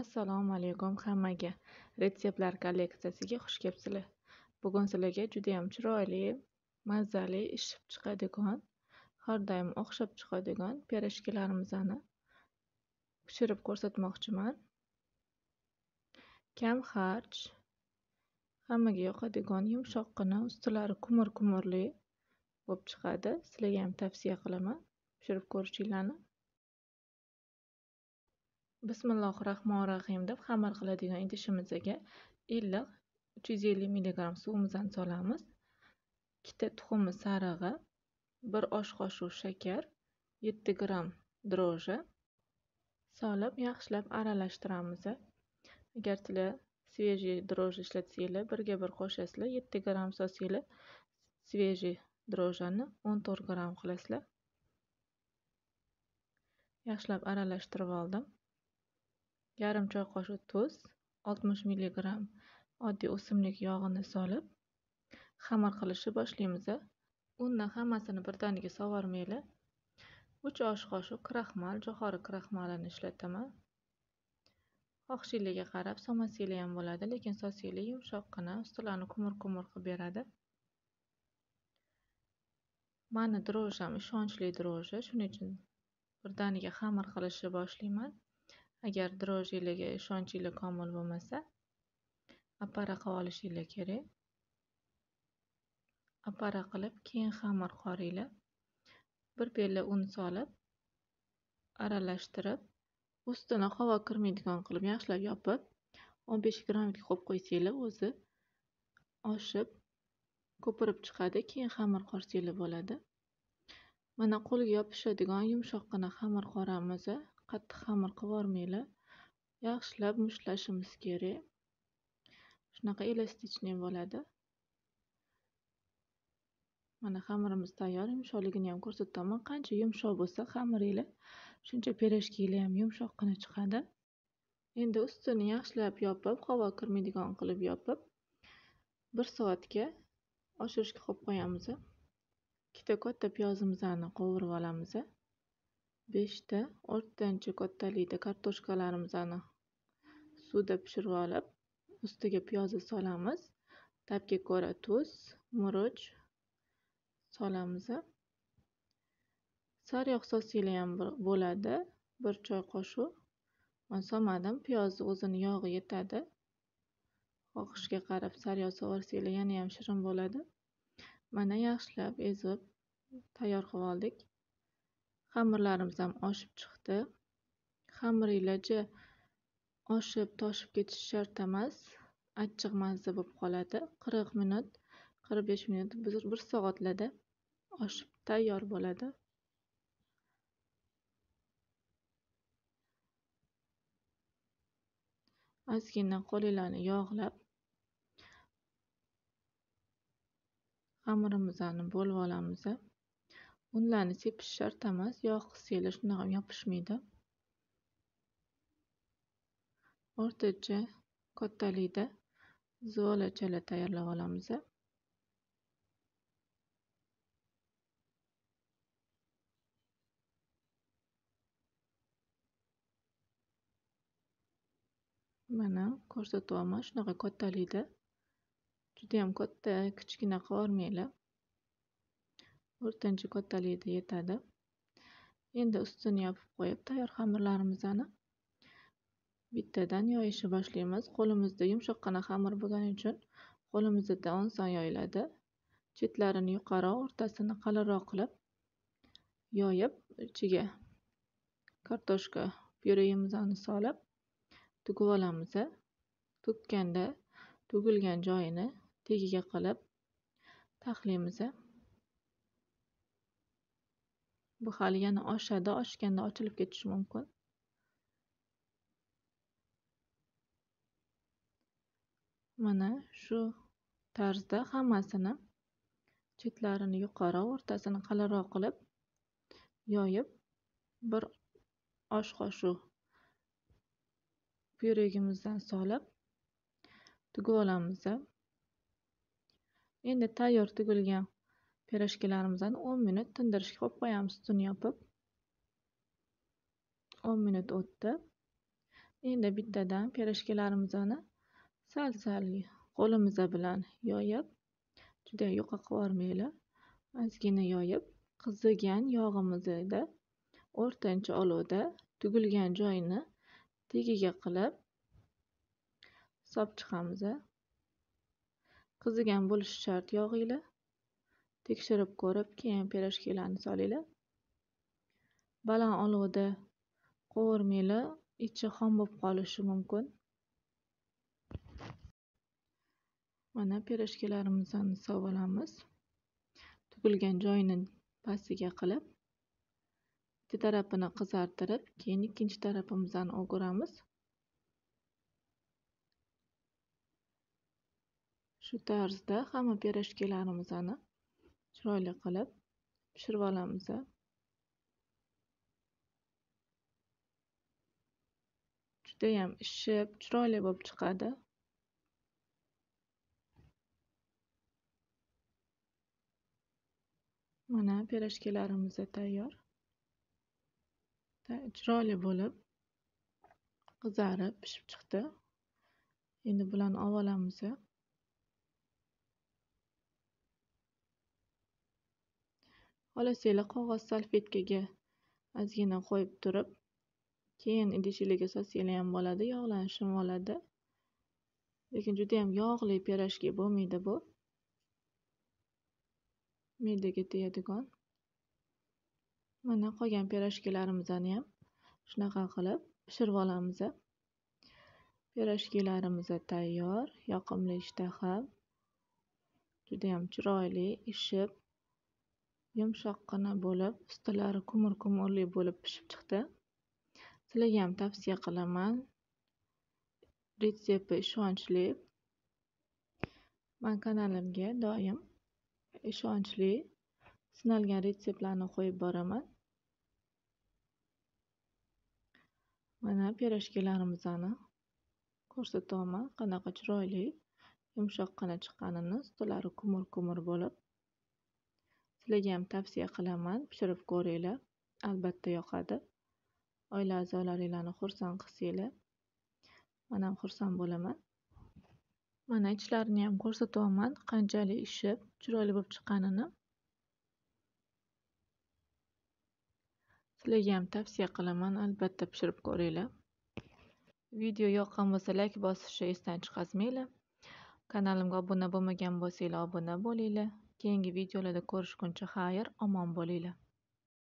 assalomu alaykum hammaga retseptlar kolleksiyasiga xush kelibsizlar bugun sizlarga judayam chiroyli mazali ishib chiqadigan har doim o'xshab chiqadigan pirojkilarimizni pishirib ko'rsatmoqchiman kam xarj hammaga yoqadigan yumshoqqina ustilari ko'mir ko'mirli bo'lib chiqadi sizlarga ham tavsiya qilaman pishirib ko'rishinglarni bismillohi rohmanir rohim deb xamir qiladigan idishimizga illiq uch yuz ellik suvimizni solamiz ikkita tuxumi sarig'i bir osh qoshiq shakar yetti gramm droji solib yaxshilab aralashtiramiz agar sizlar svejiy droji ishlatsanglar birga bir qo'shasizlar yetti gramm solsanglar svejiy drojani o'n to'rt gramm qilasizlar yaxshilab aralashtirib oldim yarim choy qoshiq tuz 60 mg oddiy o'simlik yog'ini solib xamir qilishni boshlaymiz unni hammasini birdaniga sovurmayli uch osh qoshiq kraxmal jo'xori kraxmalini ishlataman xohishligiga qarab somasiyli ham bo'ladi lekin sosiyli yumshoqqina ustilarini ko'mir ko'mir qilib beradi mani drojam ishonchli droji shuning uchun birdaniga xamir qilishni boshlayman agar drojiliga ishonchili komil bo'lmasa aparaqa olishinglar kerak apara qilib keyin xamir qoriylar bir bela un solib aralashtirib ustini havo kirmaydigan qilib yaxshilab yopib o'n besh gradusga qo'yib qo'ysanglar o'zi oshib ko'pirib chiqadi keyin xamir qorsanglar bo'ladi mana qo'lga yopishadigan yumshoqqina xamir qoramizni qattiq xamir qilib yubormanglar yaxshilab mushtlashimiz kerak shunaqa elastichniy bo'ladi mana xamirimiz tayyor ham ko'rsataman qancha yumshoq bo'lsa xamiringlar shuncha pirojkinglar ham yumshoqqina chiqadi endi ustini yaxshilab yopib havo kirmaydigan qilib yopib bir soatga oshirishga qo'yib qo'yamiz ikkita katta piyozimizni qovurib olamiz beshta o'rt kattalikda kartoshkalarimizni suvda pishirib olib ustiga piyozni solamiz tabga ko'ra tuz murch solamiz sariyog' sosiyali ham bo'ladi bir choy qoshiq man solmadim piyozni o'zini yog'i yetadi xohishga qarab sariyog' yana yanayam shirin bo'ladi mana yaxshilab ezib tayyor qilib oldik xamirlarimiz ham oshib chiqdi xamir ilaji oshib toshib ketishi shart emas achchiq mazza bo'lib qoladi qirq minut qirq besh minut bir soatlarda oshib tayyor bo'ladi ozgina qo'linglarni yog'lab xamirimizni bo'lib olamiz unlarni sepish shart emas yog' hissiylar shundoq ham yopishmaydi o'rtacha kattalikda zo'la chala tayyorlab olamiz mana ko'rsatyapman shunaqa kattalikda judayam katta kichkina qilib yubormanglar o'rtancha kattalikda yetadi endi ustini yopib qo'yib tayyor xamirlarimizni bittadan yoyishni boshlaymiz qo'limizda yumshoqqina xamir bo'lgani uchun qo'limizda oson yoyiladi chetlarini yuqori o'rtasini qalinroq qilib yoyib ichiga kartoshka pyuremizni solib tugib olamiz tugganda tugilgan joyini tagiga qilib taxlaymiz bu hali yana oshadi oshganda ochilib ketishi mumkin mana shu tarzda hammasini chetlarini yuqori o'rtasini qalinroq qilib yoyib bir osh qoshiq pyuregimizdan solib tugib olamiz endi tayyor tugilgan pirishgilarimizni 10 minut tindirishga qo'yib qo'yamiz sutini yopib 10 minut o'tdi endi bittadan pirishgilarimizni sal sal qo'limiz bilan yoyib juda yuqa qilib yubormaylik ozgina yoyib qizigan yog'imizni o'rtancha olovda tugilgan joyini tagiga qilib solib chiqamiz qizigan bo'lishi shart yo'g'ingiz. tekshirib ko'rib keyin pirojkilani solinglar baland olovda qovurmanglar ichi xom bo'lib qolishi mumkin mana pirojkilarimizni olamiz tugilgan joyini pastiga qilib bitta tarafini qizartirib keyin ikkinchi tarafimizni o'giramiz shu tarzda hamma pirojkilarimizni chiroyli qilib pishirib olamiz judayam ishshib chiroyli bo'lib chiqadi mana pirojkalarimiz tayyor chiroyli bo'lib qizarib pishib chiqdi endi bularni olib olamiz olasizali qog'oz salfetkaga ozgina qo'yib turib keyin idish iliga sotseli ham bo'ladi yog'lanishi ham oladi lekin juda ham yog'li pirojki bo'lmaydi bu miyaga tegadigan mana qolgan pirojkilarimizni ham shunaqa qilib pishirib olamiz pirojkilarimiz tayyor yoqimli ishtaha judayam chiroyli ishib yumshoqqina bo'lib ustilari ko'mir ko'mirli bo'lib pishib chiqdi sizlarga ham tavsiya qilaman retsepti ishonchli man kanalimga doim ishonchli sinalgan retseptlarni qo'yib boraman mana pirojkilarimizni ko'rsatyapman qanaqa chiroyli yumshoqqina chiqqanini ustilari ko'mir ko'mir bo'lib sizlarga ham tavsiya qilaman pishirib ko'ringlar albatta yoqadi oila a'zolaringlarni xursand qilsanglar man ham xursand bo'laman mana ichlarini ham ko'rsatyapman qanchalik ishib chiroyli bo'lib chiqqanini sizlarga ham tavsiya qilaman albatta pishirib ko'ringlar video yoqqan bo'lsa layk bosishni esdan chiqarmanglar kanalimga obuna bo'lmagan bo'lsanglar obuna bo'linglar Keyingi videolarda ko'rishguncha xayr, omon bo'linglar.